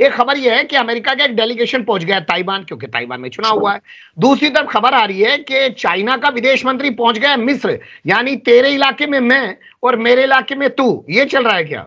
एक खबर यह है कि अमेरिका का एक डेलीगेशन पहुंच गया ताइवान क्योंकि ताइवान में चुनाव हुआ है दूसरी तरफ खबर आ रही है कि चाइना का विदेश मंत्री पहुंच गया मिस्र यानी तेरे इलाके में मैं और मेरे इलाके में तू ये चल रहा है क्या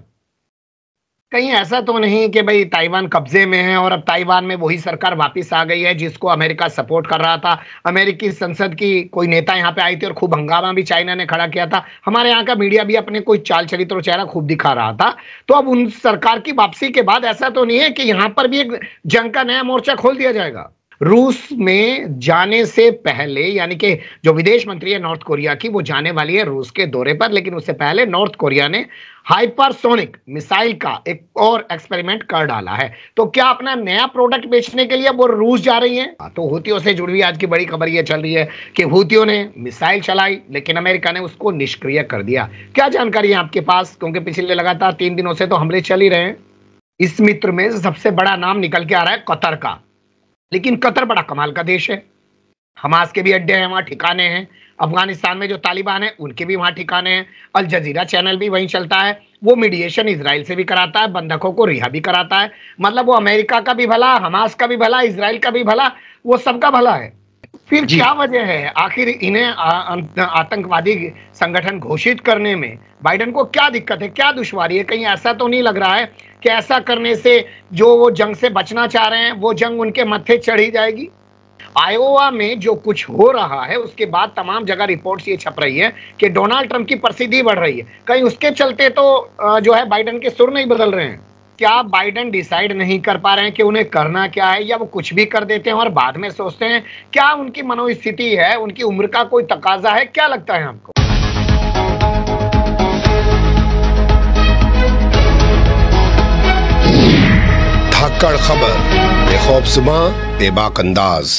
कहीं ऐसा तो नहीं कि भाई ताइवान कब्जे में है और अब ताइवान में वही सरकार वापस आ गई है जिसको अमेरिका सपोर्ट कर रहा था अमेरिकी संसद की कोई नेता यहाँ पे आई थी और खूब हंगामा भी चाइना ने खड़ा किया था हमारे यहाँ का मीडिया भी अपने कोई चाल चरित्र और चेहरा खूब दिखा रहा था तो अब उन सरकार की वापसी के बाद ऐसा तो नहीं है कि यहाँ पर भी एक जंग का नया मोर्चा खोल दिया जाएगा रूस में जाने से पहले यानी कि जो विदेश मंत्री है नॉर्थ कोरिया की वो जाने वाली है रूस के दौरे पर लेकिन उससे पहले नॉर्थ कोरिया ने हाइपरसोनिक मिसाइल का एक और एक्सपेरिमेंट कर डाला है तो क्या अपना नया प्रोडक्ट बेचने के लिए वो रूस जा रही है हाँ, तो हूतियों से जुड़ी हुई आज की बड़ी खबर यह चल रही है कि हूतियों ने मिसाइल चलाई लेकिन अमेरिका ने उसको निष्क्रिय कर दिया क्या जानकारी है आपके पास क्योंकि पिछले लगातार तीन दिनों से तो हमले चल ही रहे हैं इस मित्र में सबसे बड़ा नाम निकल के आ रहा है कतर का लेकिन कतर बड़ा कमाल का देश है हमास के भी अड्डे हैं वहाँ ठिकाने हैं अफगानिस्तान में जो तालिबान है उनके भी वहाँ ठिकाने हैं अल जजीरा चैनल भी वहीं चलता है वो मीडिएशन इसराइल से भी कराता है बंधकों को रिहा भी कराता है मतलब वो अमेरिका का भी भला हमास का भी भला इसराइल का भी भला वो सबका भला है फिर क्या वजह है आखिर इन्हें अं, आतंकवादी संगठन घोषित करने में बाइडन को क्या दिक्कत है क्या दुश्वारी है कहीं ऐसा तो नहीं लग रहा है कि ऐसा करने से जो वो जंग से बचना चाह रहे हैं वो जंग उनके मथे चढ़ी जाएगी आयोवा में जो कुछ हो रहा है उसके बाद तमाम जगह रिपोर्ट्स ये छप रही है कि डोनाल्ड ट्रंप की प्रसिद्धि बढ़ रही है कहीं उसके चलते तो जो है बाइडन के सुर नहीं बदल रहे हैं क्या बाइडन डिसाइड नहीं कर पा रहे हैं कि उन्हें करना क्या है या वो कुछ भी कर देते हैं और बाद में सोचते हैं क्या उनकी मनोस्थिति है उनकी उम्र का कोई तकाजा है क्या लगता है आपको धाकड़ खबर बेखौफ बेबाक अंदाज़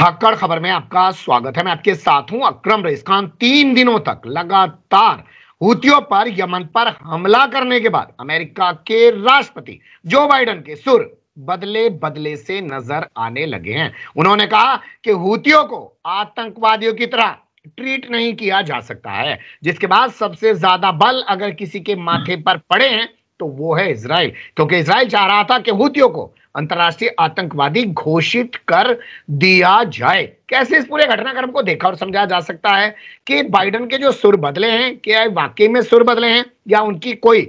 धाकड़ खबर में आपका स्वागत है मैं आपके साथ हूं अक्रम रईस खान तीन दिनों तक लगातार हुतियों पर यमन पर हमला करने के बाद अमेरिका के राष्ट्रपति जो बाइडन के सुर बदले बदले से नजर आने लगे हैं उन्होंने कहा कि हूतियों को आतंकवादियों की तरह ट्रीट नहीं किया जा सकता है जिसके बाद सबसे ज्यादा बल अगर किसी के माथे पर पड़े हैं तो वो है इसराइल क्योंकि इसराइल चाह रहा था कि हूतियों को अंतर्राष्ट्रीय आतंकवादी घोषित कर दिया जाए कैसे इस पूरे घटनाक्रम को देखा और समझा जा सकता है कि बाइडन के जो सुर बदले हैं क्या वाकई में सुर बदले हैं या उनकी कोई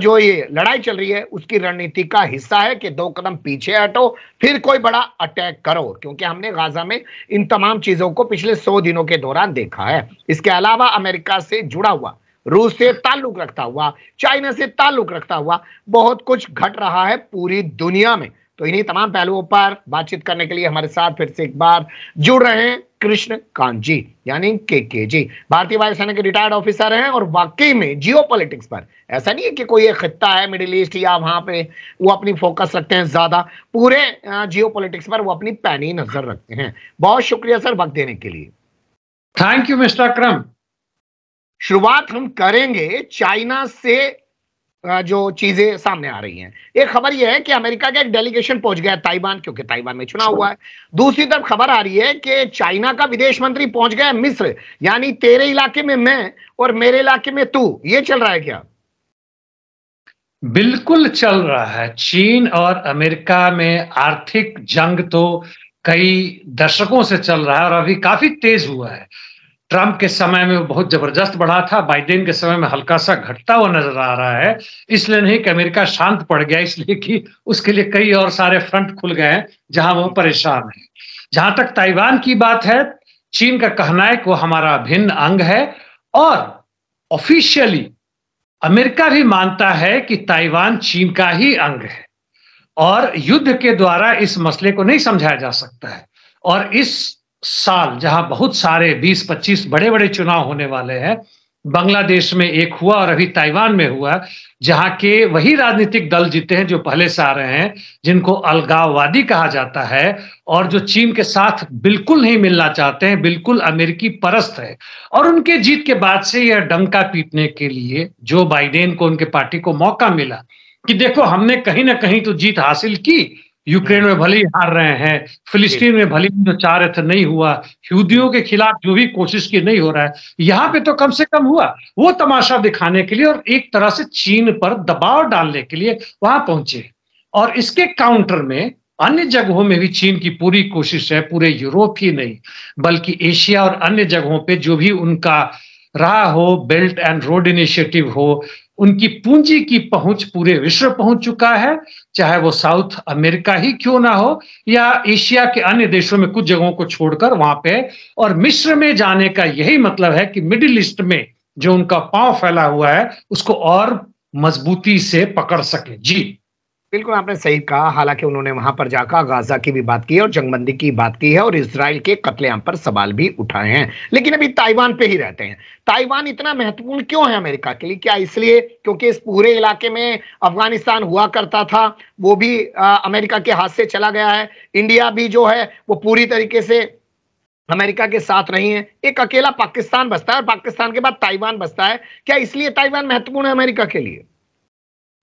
जो ये लड़ाई चल रही है उसकी रणनीति का हिस्सा है कि दो कदम पीछे हटो फिर कोई बड़ा अटैक करो क्योंकि हमने गाजा में इन तमाम चीजों को पिछले सौ दिनों के दौरान देखा है इसके अलावा अमेरिका से जुड़ा हुआ रूस से ताल्लुक रखता हुआ चाइना से ताल्लुक रखता हुआ बहुत कुछ घट रहा है पूरी दुनिया में तो इन्हीं तमाम पहलुओं पर बातचीत करने के लिए हमारे साथ फिर से एक बार जुड़ रहे हैं कृष्ण कांत जी यानी के के जी भारतीय वायुसेना के रिटायर्ड ऑफिसर हैं और वाकई में जियो पर ऐसा नहीं है कि कोई एक खत्ता है मिडिल ईस्ट या वहां पे वो अपनी फोकस रखते हैं ज्यादा पूरे जियो पर वो अपनी पैनी नजर रखते हैं बहुत शुक्रिया सर वक्त देने के लिए थैंक यू मिस्टर अक्रम शुरुआत हम करेंगे चाइना से जो चीजें सामने आ रही हैं एक खबर यह है कि अमेरिका का एक डेलीगेशन पहुंच गया ताइवान क्योंकि ताइवान में चुनाव हुआ है दूसरी तरफ खबर आ रही है कि चाइना का विदेश मंत्री पहुंच गया मिस्र यानी तेरे इलाके में मैं और मेरे इलाके में तू ये चल रहा है क्या बिल्कुल चल रहा है चीन और अमेरिका में आर्थिक जंग तो कई दशकों से चल रहा है और अभी काफी तेज हुआ है ट्रंप के समय में बहुत जबरदस्त बढ़ा था बाइडेन के समय में हल्का सा घटता हुआ नजर आ रहा है इसलिए नहीं कि अमेरिका शांत पड़ गया इसलिए कि उसके लिए कई और सारे फ्रंट खुल गए हैं जहां वो परेशान है जहां तक ताइवान की बात है चीन का कहना है कि वो हमारा अभिन्न अंग है और ऑफिशियली अमेरिका भी मानता है कि ताइवान चीन का ही अंग है और युद्ध के द्वारा इस मसले को नहीं समझाया जा सकता है और इस साल जहां बहुत सारे 20-25 बड़े बड़े चुनाव होने वाले हैं बांग्लादेश में एक हुआ और अभी ताइवान में हुआ जहां के वही राजनीतिक दल जीते हैं जो पहले से आ रहे हैं जिनको अलगाववादी कहा जाता है और जो चीन के साथ बिल्कुल नहीं मिलना चाहते हैं बिल्कुल अमेरिकी परस्त है और उनके जीत के बाद से यह डंका पीटने के लिए जो बाइडेन को उनके पार्टी को मौका मिला कि देखो हमने कहीं ना कहीं तो जीत हासिल की यूक्रेन में भले ही हार रहे हैं फिलिस्तीन में भले ही जो चार थे नहीं हुआ यहूदियों के खिलाफ जो भी कोशिश की नहीं हो रहा है यहाँ पे तो कम से कम हुआ वो तमाशा दिखाने के लिए और एक तरह से चीन पर दबाव डालने के लिए वहां पहुंचे और इसके काउंटर में अन्य जगहों में भी चीन की पूरी कोशिश है पूरे यूरोप ही नहीं बल्कि एशिया और अन्य जगहों पे जो भी उनका रहा हो बेल्ट एंड रोड इनिशिएटिव हो उनकी पूंजी की पहुंच पूरे विश्व पहुंच चुका है चाहे वो साउथ अमेरिका ही क्यों ना हो या एशिया के अन्य देशों में कुछ जगहों को छोड़कर वहां पे और मिस्र में जाने का यही मतलब है कि मिडिल ईस्ट में जो उनका पांव फैला हुआ है उसको और मजबूती से पकड़ सके जी बिल्कुल आपने सही कहा हालांकि उन्होंने वहां पर जाकर गाजा की भी बात की है और जंगबंदी की बात की है और इसराइल के कतलेआम पर सवाल भी उठाए हैं लेकिन अभी ताइवान पे ही रहते हैं ताइवान इतना महत्वपूर्ण क्यों है अमेरिका के लिए क्या इसलिए क्योंकि इस पूरे इलाके में अफगानिस्तान हुआ करता था वो भी आ, अमेरिका के हाथ से चला गया है इंडिया भी जो है वो पूरी तरीके से अमेरिका के साथ नहीं है एक अकेला पाकिस्तान बसता है और पाकिस्तान के बाद ताइवान बसता है क्या इसलिए ताइवान महत्वपूर्ण है अमेरिका के लिए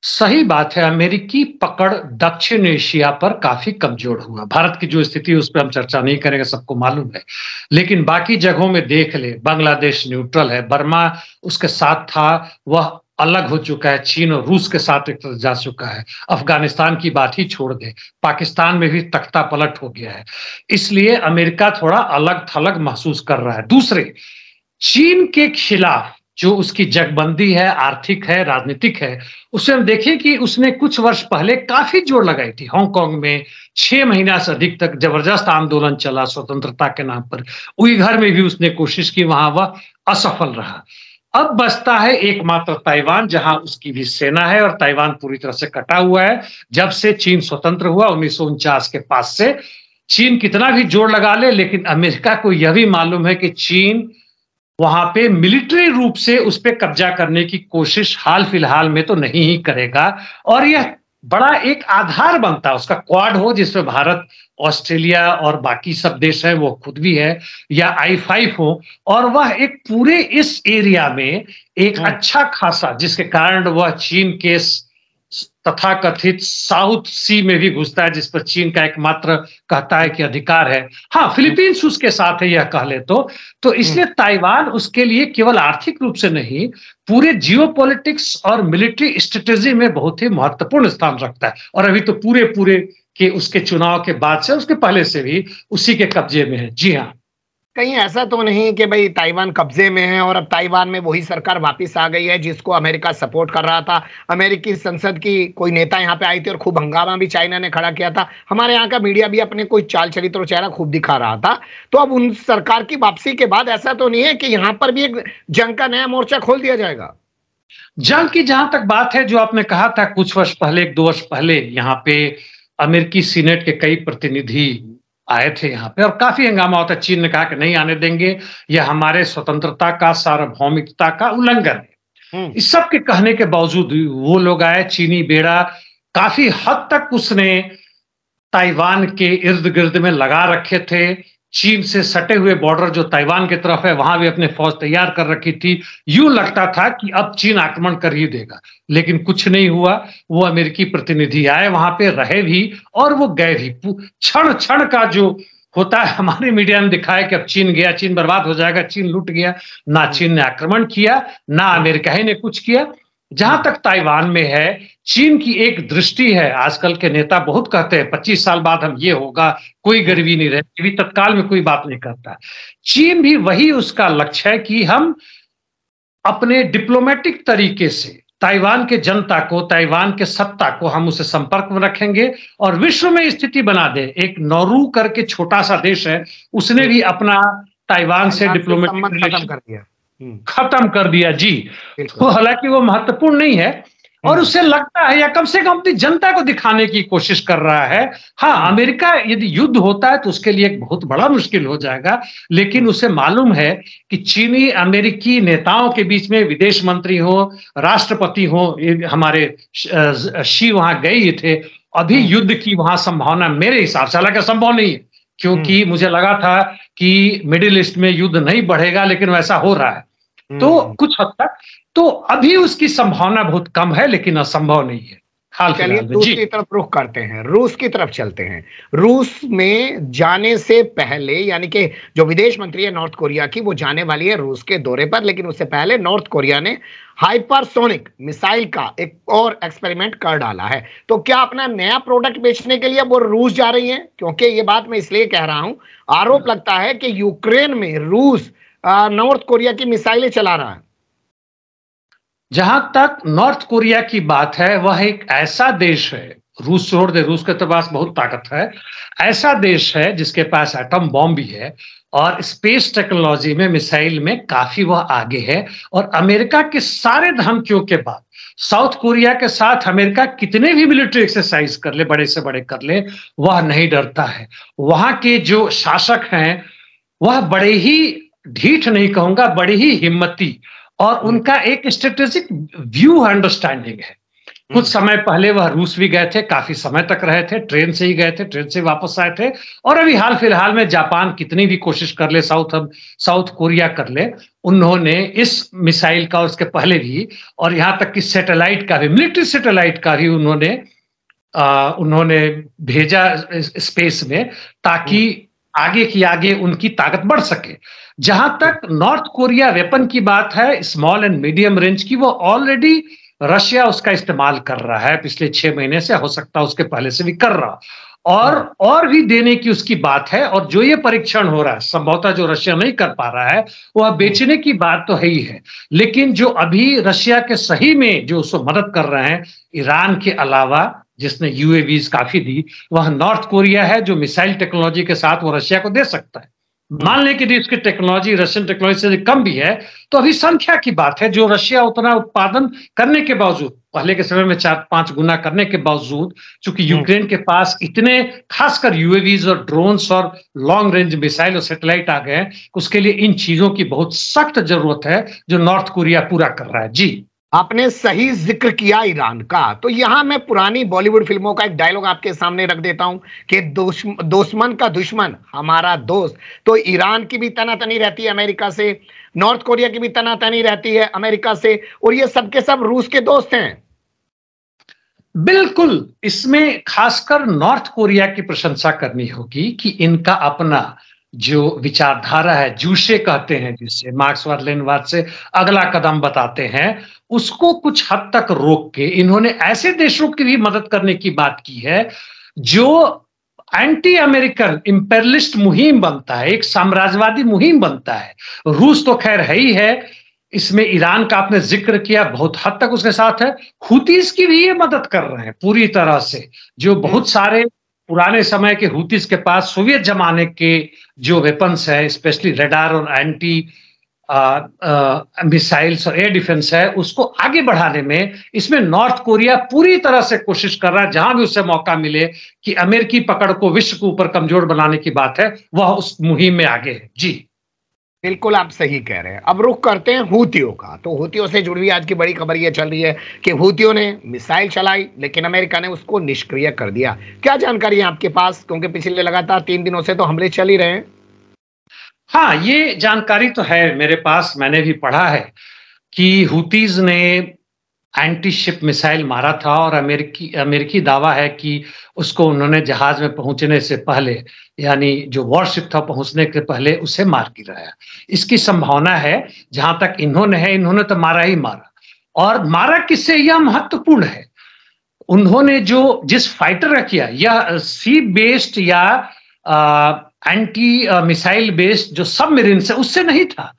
सही बात है अमेरिकी पकड़ दक्षिण एशिया पर काफी कमजोर हुआ भारत की जो स्थिति उस पर हम चर्चा नहीं करेंगे सबको मालूम है लेकिन बाकी जगहों में देख ले बांग्लादेश न्यूट्रल है बर्मा उसके साथ था वह अलग हो चुका है चीन और रूस के साथ एक तरफ जा चुका है अफगानिस्तान की बात ही छोड़ दे पाकिस्तान में भी तख्ता पलट हो गया है इसलिए अमेरिका थोड़ा अलग थलग महसूस कर रहा है दूसरे चीन के खिलाफ जो उसकी जगबंदी है आर्थिक है राजनीतिक है उसे हम देखें कि उसने कुछ वर्ष पहले काफी जोर लगाई थी हांगकांग में छह महीना से अधिक तक जबरदस्त आंदोलन चला स्वतंत्रता के नाम पर उइघर में भी उसने कोशिश की वहां वह असफल रहा अब बचता है एकमात्र ताइवान जहां उसकी भी सेना है और ताइवान पूरी तरह से कटा हुआ है जब से चीन स्वतंत्र हुआ उन्नीस के पास से चीन कितना भी जोर लगा ले लेकिन अमेरिका को यह भी मालूम है कि चीन वहां पे मिलिट्री रूप से उस पर कब्जा करने की कोशिश हाल फिलहाल में तो नहीं ही करेगा और यह बड़ा एक आधार बनता है उसका क्वाड हो जिसमें भारत ऑस्ट्रेलिया और बाकी सब देश है वो खुद भी है या आई फाइव हो और वह एक पूरे इस एरिया में एक हाँ। अच्छा खासा जिसके कारण वह चीन के तथा कथित साउथ सी में भी घुसता है जिस पर चीन का एकमात्र कहता है कि अधिकार है हाँ फिलीपींस उसके साथ है यह कह ले तो तो इसलिए हम्म। ताइवान उसके लिए केवल आर्थिक रूप से नहीं पूरे जियो और मिलिट्री स्ट्रेटेजी में बहुत ही महत्वपूर्ण स्थान रखता है और अभी तो पूरे पूरे के उसके चुनाव के बाद से उसके पहले से भी उसी के कब्जे में है जी हाँ कहीं ऐसा तो नहीं कि भाई ताइवान कब्जे में है और अब ताइवान में वही सरकार वापस आ गई है जिसको अमेरिका सपोर्ट कर रहा था अमेरिकी संसद की कोई नेता यहाँ पे आई थी और खूब हंगामा भी चाइना ने खड़ा किया था हमारे यहाँ का मीडिया भी अपने कोई चाल चरित्र और चेहरा खूब दिखा रहा था तो अब उन सरकार की वापसी के बाद ऐसा तो नहीं है कि यहाँ पर भी एक जंग का नया मोर्चा खोल दिया जाएगा जंग की जहां तक बात है जो आपने कहा था कुछ वर्ष पहले एक दो वर्ष पहले यहाँ पे अमेरिकी सीनेट के कई प्रतिनिधि आए थे यहाँ पे और काफी हंगामा होता चीन ने कहा कि नहीं आने देंगे यह हमारे स्वतंत्रता का सार्वभौमिकता का उल्लंघन है हम्म। इस सब के कहने के बावजूद वो लोग आए चीनी बेड़ा काफी हद तक उसने ताइवान के इर्द गिर्द में लगा रखे थे चीन से सटे हुए बॉर्डर जो ताइवान की तरफ है वहां भी अपने फौज तैयार कर रखी थी यूं लगता था कि अब चीन आक्रमण कर ही देगा लेकिन कुछ नहीं हुआ वो अमेरिकी प्रतिनिधि आए वहां पे रहे भी और वो गए भी क्षण क्षण का जो होता है हमारे मीडिया ने दिखाया कि अब चीन गया चीन बर्बाद हो जाएगा चीन लूट गया ना चीन ने आक्रमण किया ना अमेरिका ही ने कुछ किया जहां तक ताइवान में है चीन की एक दृष्टि है आजकल के नेता बहुत कहते हैं पच्चीस साल बाद हम ये होगा कोई गरीबी नहीं रहेगी भी तत्काल में कोई बात नहीं करता चीन भी वही उसका लक्ष्य है कि हम अपने डिप्लोमेटिक तरीके से ताइवान के जनता को ताइवान के सत्ता को हम उसे संपर्क में रखेंगे और विश्व में स्थिति बना दे एक नौरू करके छोटा सा देश है उसने भी अपना ताइवान से डिप्लोमेटिक रिलेशन कर दिया खत्म कर दिया जी तो हालांकि वो महत्वपूर्ण नहीं है हम्म। और उससे लगता है या कम से कम अपनी जनता को दिखाने की कोशिश कर रहा है हाँ हम्म। अमेरिका यदि युद्ध होता है तो उसके लिए एक बहुत बड़ा मुश्किल हो जाएगा लेकिन हम्म। उसे मालूम है कि चीनी अमेरिकी नेताओं के बीच में विदेश मंत्री हो राष्ट्रपति हो हमारे शी वहां गए थे अभी युद्ध की वहां संभावना मेरे हिसाब से हालांकि संभव नहीं है क्योंकि मुझे लगा था कि मिडिल ईस्ट में युद्ध नहीं बढ़ेगा लेकिन वैसा हो रहा है तो हम्म। कुछ हद तक तो अभी उसकी संभावना बहुत कम है लेकिन असंभव नहीं है चलिए रूस की तरफ रुख करते हैं रूस की तरफ चलते हैं रूस में जाने से पहले यानी कि जो विदेश मंत्री है नॉर्थ कोरिया की वो जाने वाली है रूस के दौरे पर लेकिन उससे पहले नॉर्थ कोरिया ने हाइपरसोनिक मिसाइल का एक और एक्सपेरिमेंट कर डाला है तो क्या अपना नया प्रोडक्ट बेचने के लिए वो रूस जा रही है क्योंकि ये बात मैं इसलिए कह रहा हूं आरोप हम्म। लगता है कि यूक्रेन में रूस नॉर्थ कोरिया की मिसाइलें चला रहा है जहां तक नॉर्थ कोरिया की बात है वह एक ऐसा देश है रूस छोड़ दे रूस के तो पास बहुत ताकत है ऐसा देश है जिसके पास एटम बॉम्ब भी है और स्पेस टेक्नोलॉजी में मिसाइल में काफी वह आगे है और अमेरिका के सारे धमकियों के बाद साउथ कोरिया के साथ अमेरिका कितने भी मिलिट्री एक्सरसाइज कर ले बड़े से बड़े कर ले वह नहीं डरता है वहां के जो शासक हैं वह बड़े ही ढीठ नहीं कहूंगा बड़ी ही हिम्मती और हम्म। उनका एक स्ट्रेटेजिक व्यू अंडरस्टैंडिंग है हम्म। कुछ समय पहले वह रूस भी गए थे काफी समय तक रहे थे ट्रेन से ही गए थे ट्रेन से वापस आए थे और अभी हाल फिलहाल में जापान कितनी भी कोशिश कर ले साउथ साउथ कोरिया कर ले उन्होंने इस मिसाइल का उसके पहले भी और यहां तक कि सैटेलाइट का भी मिलिट्री सैटेलाइट का भी उन्होंने आ, उन्होंने भेजा स्पेस में ताकि हम्म। आगे की आगे उनकी ताकत बढ़ सके जहां तक नॉर्थ कोरिया वेपन की बात है स्मॉल एंड मीडियम रेंज की वो ऑलरेडी रशिया उसका इस्तेमाल कर रहा है पिछले छह महीने से हो सकता है उसके पहले से भी कर रहा और और भी देने की उसकी बात है और जो ये परीक्षण हो रहा है संभवतः जो रशिया नहीं कर पा रहा है वह बेचने की बात तो है ही है लेकिन जो अभी रशिया के सही में जो उसको मदद कर रहे हैं ईरान के अलावा जिसने यूएवीज काफी दी वह नॉर्थ कोरिया है जो मिसाइल टेक्नोलॉजी के साथ वो रशिया को दे सकता है Hmm. मान लें कि उसकी टेक्नोलॉजी रशियन टेक्नोलॉजी से कम भी है तो अभी संख्या की बात है जो रशिया उतना उत्पादन करने के बावजूद पहले के समय में चार पांच गुना करने के बावजूद चूंकि hmm. यूक्रेन के पास इतने खासकर यूएवीज और ड्रोन्स और लॉन्ग रेंज मिसाइल और सैटेलाइट आ गए उसके लिए इन चीजों की बहुत सख्त जरूरत है जो नॉर्थ कोरिया पूरा कर रहा है जी आपने सही जिक्र किया ईरान का तो यहां मैं पुरानी बॉलीवुड फिल्मों का एक डायलॉग आपके सामने रख देता हूं कि दुश्मन का दुश्मन हमारा दोस्त तो ईरान की भी तनातनी रहती है अमेरिका से नॉर्थ कोरिया की भी तनातनी रहती है अमेरिका से और ये सबके सब रूस के दोस्त हैं बिल्कुल इसमें खासकर नॉर्थ कोरिया की प्रशंसा करनी होगी कि इनका अपना जो विचारधारा है जूसे कहते हैं जिससे मार्क्सवाद लेनवाद से अगला कदम बताते हैं उसको कुछ हद तक रोक के इन्होंने ऐसे देशों की भी मदद करने की बात की है जो एंटी अमेरिकन इंपेरलिस्ट मुहिम बनता है एक साम्राज्यवादी मुहिम बनता है रूस तो खैर है ही है इसमें ईरान का आपने जिक्र किया बहुत हद तक उसके साथ है हुतीस की भी ये मदद कर रहे हैं पूरी तरह से जो बहुत सारे पुराने समय के हुतीस के पास सोवियत जमाने के जो वेपन्स हैं स्पेशली रेडार और एंटी मिसाइल्स और एयर डिफेंस है उसको आगे बढ़ाने में इसमें नॉर्थ कोरिया पूरी तरह से कोशिश कर रहा है जहां भी उसे मौका मिले कि अमेरिकी पकड़ को विश्व के ऊपर कमजोर बनाने की बात है वह उस मुहिम में आगे है जी बिल्कुल आप सही कह रहे हैं अब रुख करते हैं हूतियों का तो हूतियों से जुड़ी आज की बड़ी खबर यह चल रही है कि हूतियों ने मिसाइल चलाई लेकिन अमेरिका ने उसको निष्क्रिय कर दिया क्या जानकारी है आपके पास क्योंकि पिछले लगातार तीन दिनों से तो हमले चल ही रहे हैं हाँ ये जानकारी तो है मेरे पास मैंने भी पढ़ा है कि हुतीज ने एंटी शिप मिसाइल मारा था और अमेरिकी अमेरिकी दावा है कि उसको उन्होंने जहाज में पहुंचने से पहले यानी जो वॉरशिप था पहुंचने के पहले उसे मार गिराया इसकी संभावना है जहां तक इन्होंने है इन्होंने तो मारा ही मारा और मारा किससे यह महत्वपूर्ण है उन्होंने जो जिस फाइटर का किया यह सी बेस्ड या आ, एंटी मिसाइल बेस्ड जो सब से उससे नहीं था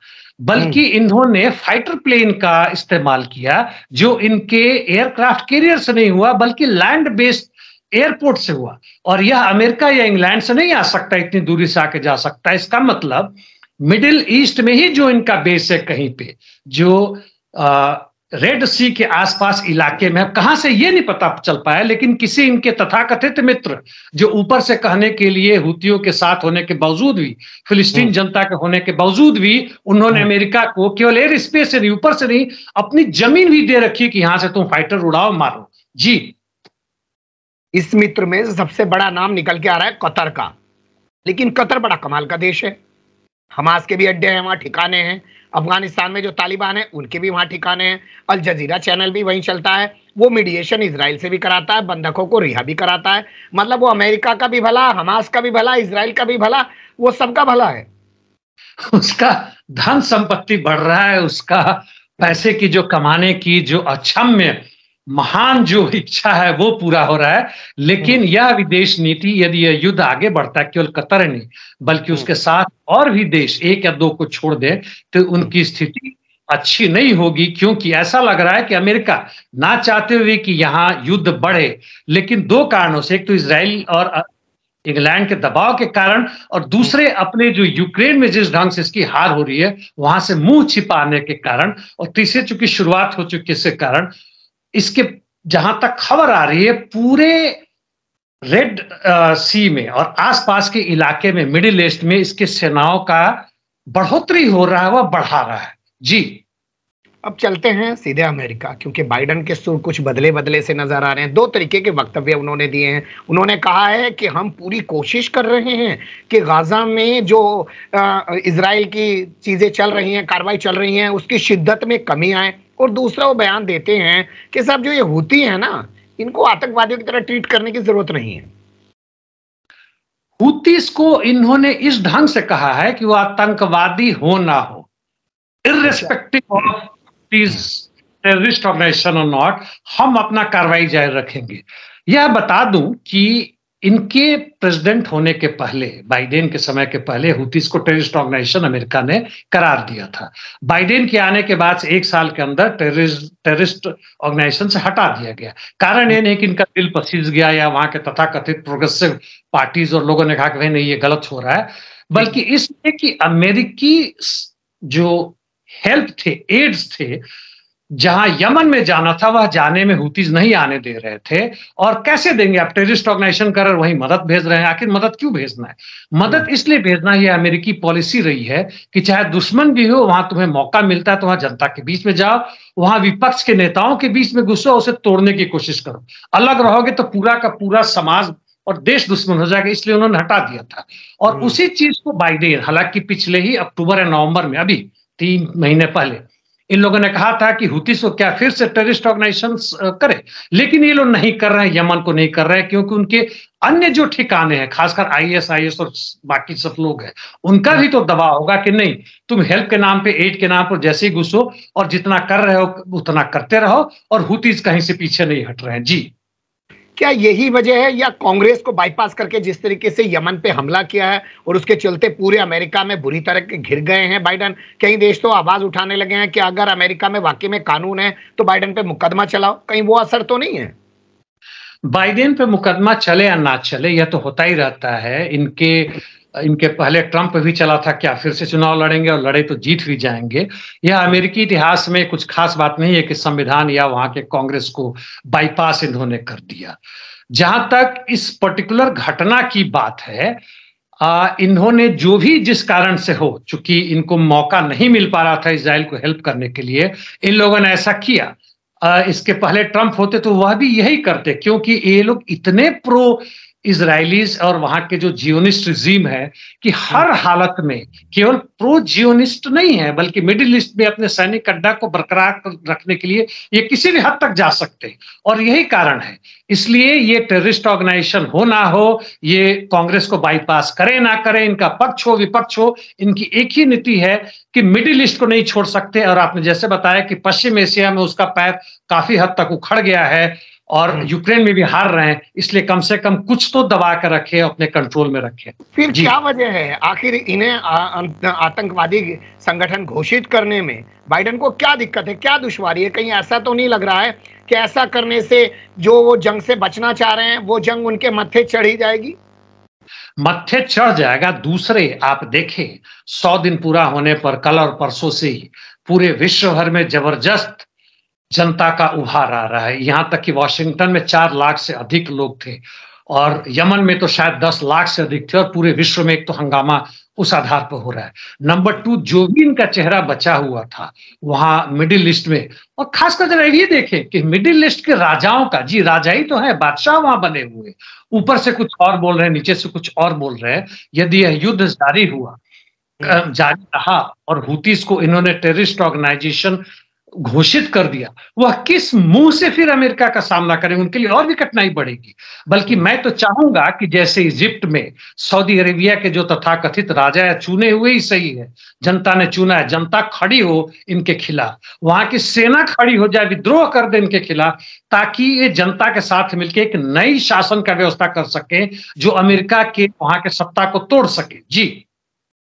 बल्कि हम्म। इन्होंने फाइटर प्लेन का इस्तेमाल किया जो इनके एयरक्राफ्ट कैरियर से नहीं हुआ बल्कि लैंड बेस्ड एयरपोर्ट से हुआ और यह अमेरिका या इंग्लैंड से नहीं आ सकता इतनी दूरी से आके जा सकता है इसका मतलब मिडिल ईस्ट में ही जो इनका बेस है कहीं पे जो आ, रेड सी के आसपास इलाके में कहां से ये नहीं पता चल पाया लेकिन किसी इनके तथाकथित मित्र जो ऊपर से कहने के लिए हुतियों के साथ होने के बावजूद भी फिलिस्तीन हम्म। जनता के होने के बावजूद भी उन्होंने हम्म। अमेरिका को केवल एयर स्पेस से नहीं ऊपर से नहीं अपनी जमीन भी दे रखी कि यहां से तुम फाइटर उड़ाओ मारो जी इस मित्र में सबसे बड़ा नाम निकल के आ रहा है कतर का लेकिन कतर बड़ा कमाल का देश है हमास के भी अड्डे हैं वहां ठिकाने हैं अफगानिस्तान में जो तालिबान है उनके भी वहाँ ठिकाने हैं अल जजीरा चैनल भी वहीं चलता है वो मीडिएशन इसराइल से भी कराता है बंधकों को रिहा भी कराता है मतलब वो अमेरिका का भी भला हमास का भी भला इसराइल का भी भला वो सबका भला है उसका धन संपत्ति बढ़ रहा है उसका पैसे की जो कमाने की जो अक्षम्य महान जो इच्छा है वो पूरा हो रहा है लेकिन हम्म। यह विदेश नीति यदि यह युद्ध आगे बढ़ता है केवल कतर नहीं बल्कि उसके हम्म। साथ और भी देश एक या दो को छोड़ दे तो उनकी हम्म। स्थिति अच्छी नहीं होगी क्योंकि ऐसा लग रहा है कि अमेरिका ना चाहते हुए कि यहाँ युद्ध बढ़े लेकिन दो कारणों से एक तो इसराइल और इंग्लैंड के दबाव के कारण और दूसरे अपने जो यूक्रेन में जिस ढंग से इसकी हार हो रही है वहां से मुंह छिपाने के कारण और तीसरे चूंकि शुरुआत हो चुकी इसके कारण इसके जहां तक खबर आ रही है पूरे रेड आ, सी में और आसपास के इलाके में मिडिल ईस्ट में इसके सेनाओं का बढ़ोतरी हो रहा है वह बढ़ा रहा है जी अब चलते हैं सीधे अमेरिका क्योंकि बाइडन के सुर कुछ बदले बदले से नजर आ रहे हैं दो तरीके के वक्तव्य उन्होंने दिए हैं उन्होंने कहा है कि हम पूरी कोशिश कर रहे हैं कि गाजा में जो uh, इसराइल की चीज़ें चल रही हैं कार्रवाई चल रही हैं उसकी शिद्दत में कमी आए और दूसरा वो बयान देते हैं कि साहब जो ये होती है ना इनको आतंकवादियों की तरह ट्रीट करने की जरूरत नहीं है हुतीस को इन्होंने इस ढंग से कहा है कि वो आतंकवादी हो ना हो इरेस्पेक्टिव ऑफ टेररिस्ट ऑर्गेनाइजेशन और नॉट हम अपना कार्रवाई जारी रखेंगे यह बता दूं कि इनके प्रेसिडेंट होने के पहले बाइडेन के समय के पहले हुतीस को टेररिस्ट ऑर्गेनाइजेशन अमेरिका ने करार दिया था बाइडेन के आने के बाद एक साल के अंदर टेररिस्ट टेररिस्ट ऑर्गेनाइजेशन से हटा दिया गया कारण यह नहीं कि इनका दिल पसीज गया या वहां के तथाकथित प्रोग्रेसिव पार्टीज और लोगों ने कहा कि भाई नहीं ये गलत हो रहा है बल्कि इसलिए कि अमेरिकी जो हेल्प थे एड्स थे जहां यमन में जाना था वह जाने में हुतीज नहीं आने दे रहे थे और कैसे देंगे आप टेररिस्ट ऑर्गेनाइजेशन कर वहीं मदद भेज रहे हैं आखिर मदद क्यों भेजना है मदद हम्म। इसलिए भेजना ही अमेरिकी पॉलिसी रही है कि चाहे दुश्मन भी हो वहां तुम्हें मौका मिलता है तो वहां जनता के बीच में जाओ वहां विपक्ष के नेताओं के बीच में घुसो उसे तोड़ने की कोशिश करो अलग रहोगे तो पूरा का पूरा समाज और देश दुश्मन हो जाएगा इसलिए उन्होंने हटा दिया था और हम्म। उसी चीज को बाइडेन हालांकि पिछले ही अक्टूबर या नवंबर में अभी तीन महीने पहले इन लोगों ने कहा था कि हुतीस को क्या फिर से टेररिस्ट ऑर्गेनाइजेशन करे लेकिन ये लोग नहीं कर रहे हैं यमन को नहीं कर रहे हैं क्योंकि उनके अन्य जो ठिकाने हैं खासकर आईएसआईएस और बाकी सब लोग हैं उनका भी तो दबाव होगा कि नहीं तुम हेल्प के नाम पे एड के नाम पर जैसे ही घुसो और जितना कर रहे हो उतना करते रहो और हुतीस कहीं से पीछे नहीं हट रहे हैं जी क्या यही वजह है या कांग्रेस को बाईपास करके जिस तरीके से यमन पे हमला किया है और उसके चलते पूरे अमेरिका में बुरी तरह के घिर गए हैं बाइडन कई देश तो आवाज उठाने लगे हैं कि अगर अमेरिका में वाकई में कानून है तो बाइडन पे मुकदमा चलाओ कहीं वो असर तो नहीं है बाइडेन पे मुकदमा चले या ना चले यह तो होता ही रहता है इनके इनके पहले ट्रंप भी चला था क्या फिर से चुनाव लड़ेंगे और लड़े तो जीत भी जाएंगे यह अमेरिकी इतिहास में कुछ खास बात नहीं है कि संविधान या वहां के कांग्रेस को बाईपास इन्होंने कर दिया जहां तक इस पर्टिकुलर घटना की बात है आ, इन्होंने जो भी जिस कारण से हो चूंकि इनको मौका नहीं मिल पा रहा था इसराइल को हेल्प करने के लिए इन लोगों ने ऐसा किया आ, इसके पहले ट्रंप होते तो वह भी यही करते क्योंकि ये लोग इतने प्रो इसराइलीज और वहां के जो जियोनिस्ट रिजीम है कि हर हाँ। हालत में केवल प्रो जियोनिस्ट नहीं है बल्कि मिडिल ईस्ट में अपने सैनिक अड्डा को बरकरार रखने के लिए ये किसी भी हद तक जा सकते हैं और यही कारण है इसलिए ये टेररिस्ट ऑर्गेनाइजेशन हो ना हो ये कांग्रेस को बाईपास करे ना करे इनका पक्ष हो विपक्ष हो इनकी एक ही नीति है कि मिडिल ईस्ट को नहीं छोड़ सकते और आपने जैसे बताया कि पश्चिम एशिया में उसका पैर काफी हद तक उखड़ गया है और हम्म। यूक्रेन में भी हार रहे हैं इसलिए कम से कम कुछ तो दबा कर रखे अपने कंट्रोल में रखे फिर क्या वजह है आखिर इन्हें अं, आतंकवादी संगठन घोषित करने में बाइडन को क्या दिक्कत है क्या दुश्वारी है कहीं ऐसा तो नहीं लग रहा है कि ऐसा करने से जो वो जंग से बचना चाह रहे हैं वो जंग उनके मत्थे चढ़ी जाएगी मत्थे चढ़ जाएगा दूसरे आप देखें सौ दिन पूरा होने पर कल और परसों से ही पूरे विश्व भर में जबरदस्त जनता का उभार आ रहा है यहाँ तक कि वाशिंगटन में चार लाख से अधिक लोग थे और यमन में तो शायद दस लाख से अधिक थे और पूरे विश्व में एक तो हंगामा उस आधार पर हो रहा है नंबर टू जो भी इनका चेहरा बचा हुआ था वहां मिडिल ईस्ट में और खासकर जरा ये देखें कि मिडिल ईस्ट के राजाओं का जी राजा ही तो है बादशाह वहां बने हुए ऊपर से कुछ और बोल रहे हैं नीचे से कुछ और बोल रहे हैं यदि यह युद्ध जारी हुआ जारी रहा और हुतीस को इन्होंने टेररिस्ट ऑर्गेनाइजेशन घोषित कर दिया वह किस मुंह से फिर अमेरिका का सामना करेंगे उनके लिए और भी कठिनाई बढ़ेगी बल्कि मैं तो चाहूंगा कि जैसे इजिप्ट में सऊदी अरेबिया के जो तथाकथित राजा है चुने हुए ही सही है जनता ने चुना है जनता खड़ी हो इनके खिलाफ वहां की सेना खड़ी हो जाए विद्रोह कर दे इनके खिलाफ ताकि ये जनता के साथ मिलकर एक नई शासन का व्यवस्था कर सके जो अमेरिका के वहां के सत्ता को तोड़ सके जी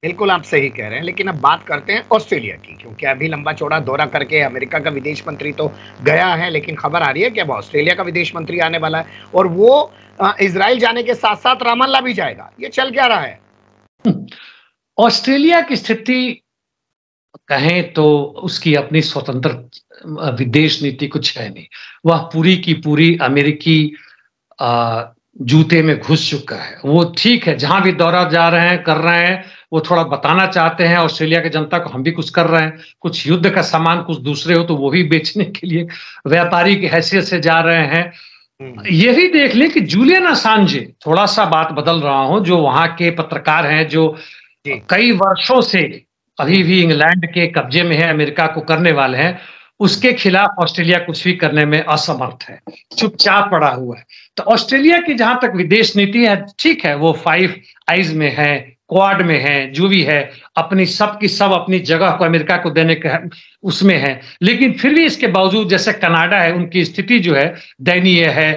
बिल्कुल आप सही कह रहे हैं लेकिन अब बात करते हैं ऑस्ट्रेलिया की क्योंकि अभी लंबा चौड़ा दौरा करके अमेरिका का विदेश मंत्री तो गया है लेकिन खबर आ रही है कि अब ऑस्ट्रेलिया का विदेश मंत्री आने वाला है और वो इसराइल जाने के साथ साथ रामल्ला भी जाएगा ये चल क्या रहा है हम्म, ऑस्ट्रेलिया की स्थिति कहें तो उसकी अपनी स्वतंत्र विदेश नीति कुछ है नहीं वह पूरी की पूरी अमेरिकी जूते में घुस चुका है वो ठीक है जहां भी दौरा जा रहे हैं कर रहे हैं वो थोड़ा बताना चाहते हैं ऑस्ट्रेलिया की जनता को हम भी कुछ कर रहे हैं कुछ युद्ध का सामान कुछ दूसरे हो तो वो भी बेचने के लिए व्यापारी की हैसियत से जा रहे हैं हम्म। ये भी देख लें कि जूलियन असांजे थोड़ा सा बात बदल रहा हूं जो वहां के पत्रकार हैं जो कई वर्षों से अभी भी इंग्लैंड के कब्जे में है अमेरिका को करने वाले हैं उसके खिलाफ ऑस्ट्रेलिया कुछ भी करने में असमर्थ है चुपचाप पड़ा हुआ है तो ऑस्ट्रेलिया की जहां तक विदेश नीति है ठीक है वो फाइव आइज में है क्वाड में है जो भी है अपनी सब की सब अपनी जगह को अमेरिका को देने के उसमें है लेकिन फिर भी इसके बावजूद जैसे कनाडा है उनकी स्थिति जो है दयनीय है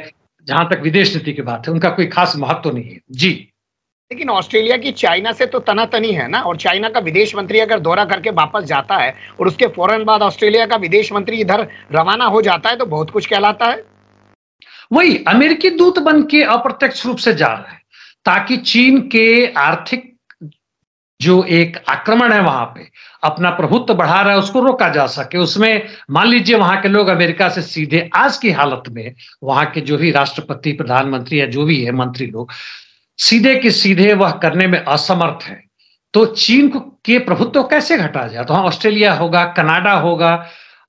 जहां तक विदेश नीति की बात है उनका कोई खास महत्व तो नहीं है जी लेकिन ऑस्ट्रेलिया की चाइना से तो तनातनी है ना और चाइना का विदेश मंत्री अगर दौरा करके वापस जाता है और उसके फौरन बाद ऑस्ट्रेलिया का विदेश मंत्री इधर रवाना हो जाता है तो बहुत कुछ कहलाता है वही अमेरिकी दूत बन के अप्रत्यक्ष रूप से जा रहा है ताकि चीन के आर्थिक जो एक आक्रमण है वहां पे अपना प्रभुत्व बढ़ा रहा है उसको रोका जा सके उसमें मान लीजिए वहां के लोग अमेरिका से सीधे आज की हालत में वहां के जो भी राष्ट्रपति प्रधानमंत्री या जो भी है मंत्री लोग सीधे के सीधे वह करने में असमर्थ है तो चीन को के प्रभुत्व कैसे घटा जाए तो हाँ ऑस्ट्रेलिया होगा कनाडा होगा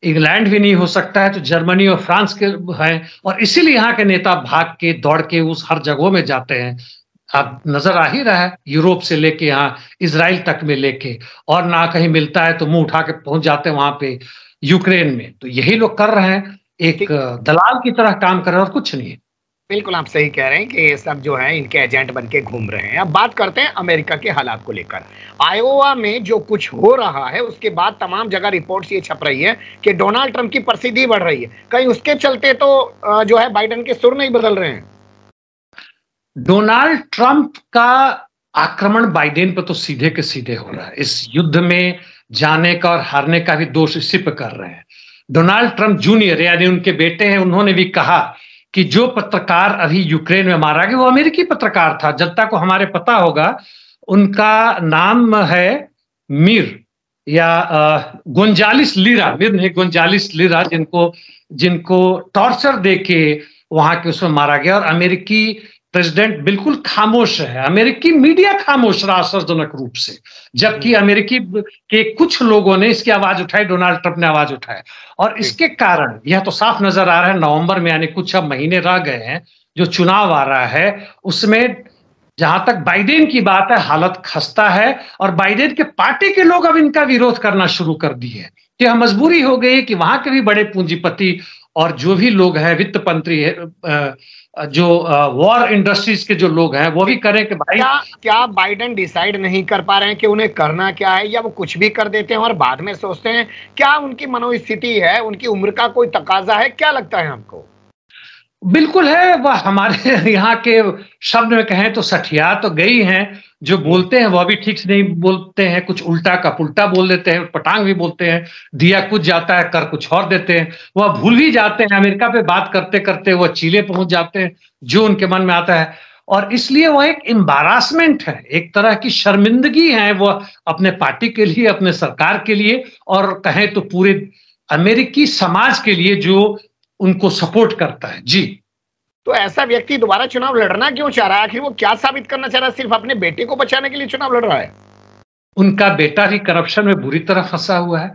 इंग्लैंड भी नहीं हो सकता है तो जर्मनी और फ्रांस के हैं और इसीलिए यहाँ के नेता भाग के दौड़ के उस हर जगहों में जाते हैं आप नजर आ ही रहा है यूरोप से लेके यहाँ इसराइल तक में लेके और ना कहीं मिलता है तो मुंह उठा के पहुंच जाते हैं वहां पे यूक्रेन में तो यही लोग कर रहे हैं एक दलाल की तरह काम कर रहे हैं और कुछ नहीं है बिल्कुल आप सही कह रहे हैं कि ये सब जो है इनके एजेंट बन के घूम रहे हैं अब बात करते हैं अमेरिका के हालात को लेकर आयोवा में जो कुछ हो रहा है उसके बाद तमाम जगह रिपोर्ट्स ये छप रही है कि डोनाल्ड ट्रंप की प्रसिद्धि बढ़ रही है कहीं उसके चलते तो जो है बाइडन के सुर नहीं बदल रहे हैं डोनाल्ड ट्रंप का आक्रमण बाइडेन पर तो सीधे के सीधे हो रहा है इस युद्ध में जाने का और हारने का भी दोष इसी पर कर रहे हैं डोनाल्ड ट्रंप जूनियर यानी उनके बेटे हैं उन्होंने भी कहा कि जो पत्रकार अभी यूक्रेन में मारा गया वो अमेरिकी पत्रकार था जनता को हमारे पता होगा उनका नाम है मीर या गोंजालिस लीरा मीर नहीं गोंजालिस लीरा जिनको जिनको टॉर्चर दे के वहां के उसमें मारा गया और अमेरिकी प्रेसिडेंट बिल्कुल खामोश है अमेरिकी मीडिया खामोश रहा आश्चर्यजनक रूप से जबकि हम्म। अमेरिकी के कुछ लोगों ने इसकी आवाज उठाई डोनाल्ड ट्रंप ने आवाज उठाई और इसके कारण यह तो साफ नजर आ रहा है नवंबर में यानी कुछ अब महीने रह गए हैं जो चुनाव आ रहा है उसमें जहां तक बाइडेन की बात है हालत खस्ता है और बाइडेन के पार्टी के लोग अब इनका विरोध करना शुरू कर दिए तो यह मजबूरी हो गई कि वहां के भी बड़े पूंजीपति और जो भी लोग हैं वित्त मंत्री जो वॉर इंडस्ट्रीज के जो लोग हैं वो भी करें कि भाई क्या क्या बाइडेन डिसाइड नहीं कर पा रहे हैं कि उन्हें करना क्या है या वो कुछ भी कर देते हैं और बाद में सोचते हैं क्या उनकी मनोस्थिति है उनकी उम्र का कोई तकाजा है क्या लगता है आपको बिल्कुल है वह हमारे यहाँ के शब्द में कहें तो सठिया तो गई हैं जो बोलते हैं वह भी ठीक से नहीं बोलते हैं कुछ उल्टा का पुल्टा बोल देते हैं पटांग भी बोलते हैं दिया कुछ जाता है कर कुछ और देते हैं वह भूल भी जाते हैं अमेरिका पे बात करते करते वह चीले पहुंच जाते हैं जो उनके मन में आता है और इसलिए वह एक एम्बारासमेंट है एक तरह की शर्मिंदगी है वह अपने पार्टी के लिए अपने सरकार के लिए और कहें तो पूरे अमेरिकी समाज के लिए जो उनको सपोर्ट करता है जी तो ऐसा व्यक्ति दोबारा चुनाव लड़ना क्यों चाह रहा है आखिर वो क्या साबित करना चाह रहा है सिर्फ अपने बेटे को बचाने के लिए चुनाव लड़ रहा है उनका बेटा भी करप्शन में बुरी तरह फंसा हुआ है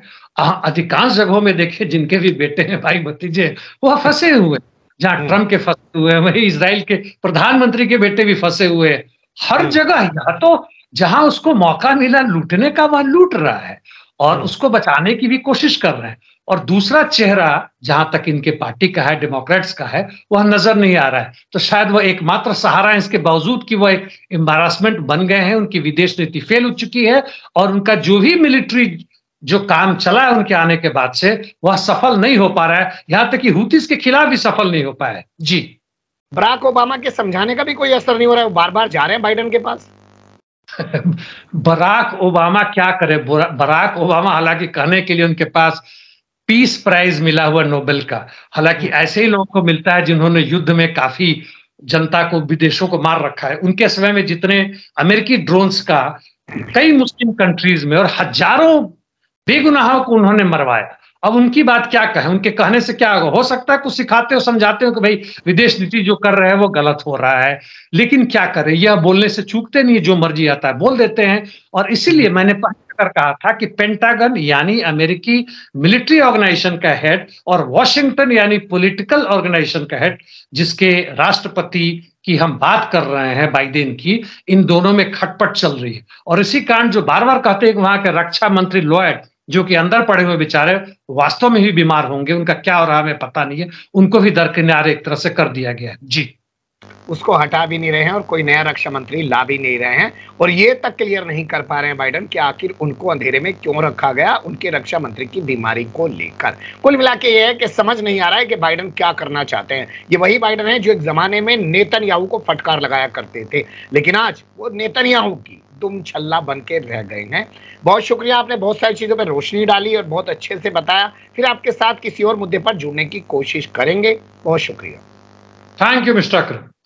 अधिकांश जगहों में देखिए जिनके भी बेटे हैं भाई भतीजे वो फंसे हुए जहां हम्म। ट्रंप के फंसे हुए हैं वही इसराइल के प्रधानमंत्री के बेटे भी फंसे हुए हैं हर हम्म। जगह या तो जहां उसको मौका मिला लूटने का वहां लूट रहा है और हम्म। उसको बचाने की भी कोशिश कर रहे हैं और दूसरा चेहरा जहां तक इनके पार्टी का है डेमोक्रेट्स का है वह नजर नहीं आ रहा है तो शायद वह एकमात्र सहारा है इसके बावजूद कि वह एक एम्बारासमेंट बन गए हैं उनकी विदेश नीति फेल हो चुकी है और उनका जो भी मिलिट्री जो काम चला है उनके आने के बाद से वह सफल नहीं हो पा रहा है यहाँ तक कि हूतीस के खिलाफ भी सफल नहीं हो पाया है जी बराक ओबामा के समझाने का भी कोई असर नहीं हो रहा है वो बार बार जा रहे हैं बाइडन के पास बराक ओबामा क्या करे बराक ओबामा हालांकि कहने के लिए उनके पास पीस प्राइज मिला हुआ नोबेल का हालांकि ऐसे ही लोगों को मिलता है जिन्होंने युद्ध में काफी जनता को विदेशों को मार रखा है उनके समय में जितने अमेरिकी ड्रोन्स का कई मुस्लिम कंट्रीज में और हजारों बेगुनाहों को उन्होंने मरवाया अब उनकी बात क्या कहे उनके कहने से क्या होगा हो सकता है कुछ सिखाते हो समझाते हो कि भाई विदेश नीति जो कर रहे हैं वो गलत हो रहा है लेकिन क्या करें यह बोलने से चूकते नहीं जो मर्जी आता है बोल देते हैं और इसीलिए हम्म। मैंने पहले कहा था कि पेंटागन यानी अमेरिकी मिलिट्री ऑर्गेनाइजेशन का हेड और वॉशिंगटन यानी पोलिटिकल ऑर्गेनाइजेशन का हेड जिसके राष्ट्रपति की हम बात कर रहे हैं बाइडेन की इन दोनों में खटपट चल रही है और इसी कारण जो बार बार कहते हैं वहां के रक्षा मंत्री लॉयड जो कि अंदर पड़े हुए बेचारे वास्तव में ही बीमार होंगे उनका क्या हो रहा है हमें पता नहीं है उनको भी दरकिनारे एक तरह से कर दिया गया है जी उसको हटा भी नहीं रहे हैं और कोई नया रक्षा मंत्री ला भी नहीं रहे हैं और ये तक क्लियर नहीं कर पा रहे हैं बाइडन कि आखिर उनको अंधेरे में क्यों रखा गया उनके रक्षा मंत्री की बीमारी को लेकर कुल मिला के ये है कि समझ नहीं आ रहा है कि बाइडन क्या करना चाहते हैं ये वही बाइडन है जो एक जमाने में नेतन को फटकार लगाया करते थे लेकिन आज वो नेतन की तुम छल्ला बन के रह गए हैं बहुत शुक्रिया आपने बहुत सारी चीज़ों पर रोशनी डाली और बहुत अच्छे से बताया फिर आपके साथ किसी और मुद्दे पर जुड़ने की कोशिश करेंगे बहुत शुक्रिया थैंक यू मिस्टर अक्रम